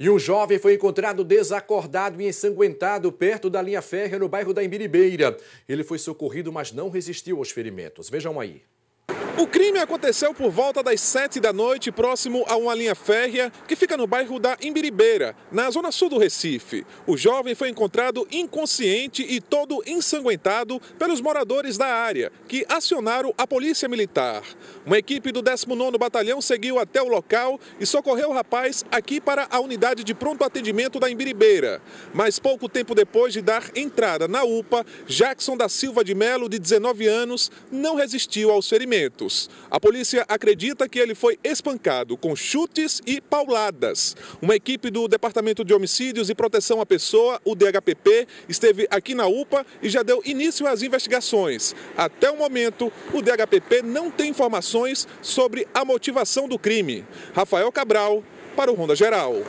E um jovem foi encontrado desacordado e ensanguentado perto da linha férrea no bairro da Imbiribeira. Ele foi socorrido, mas não resistiu aos ferimentos. Vejam aí. O crime aconteceu por volta das 7 da noite, próximo a uma linha férrea que fica no bairro da Imbiribeira, na zona sul do Recife. O jovem foi encontrado inconsciente e todo ensanguentado pelos moradores da área, que acionaram a polícia militar. Uma equipe do 19º Batalhão seguiu até o local e socorreu o rapaz aqui para a unidade de pronto atendimento da Imbiribeira. Mas pouco tempo depois de dar entrada na UPA, Jackson da Silva de Melo, de 19 anos, não resistiu aos ferimentos. A polícia acredita que ele foi espancado com chutes e pauladas. Uma equipe do Departamento de Homicídios e Proteção à Pessoa, o DHPP, esteve aqui na UPA e já deu início às investigações. Até o momento, o DHPP não tem informações sobre a motivação do crime. Rafael Cabral, para o Ronda Geral.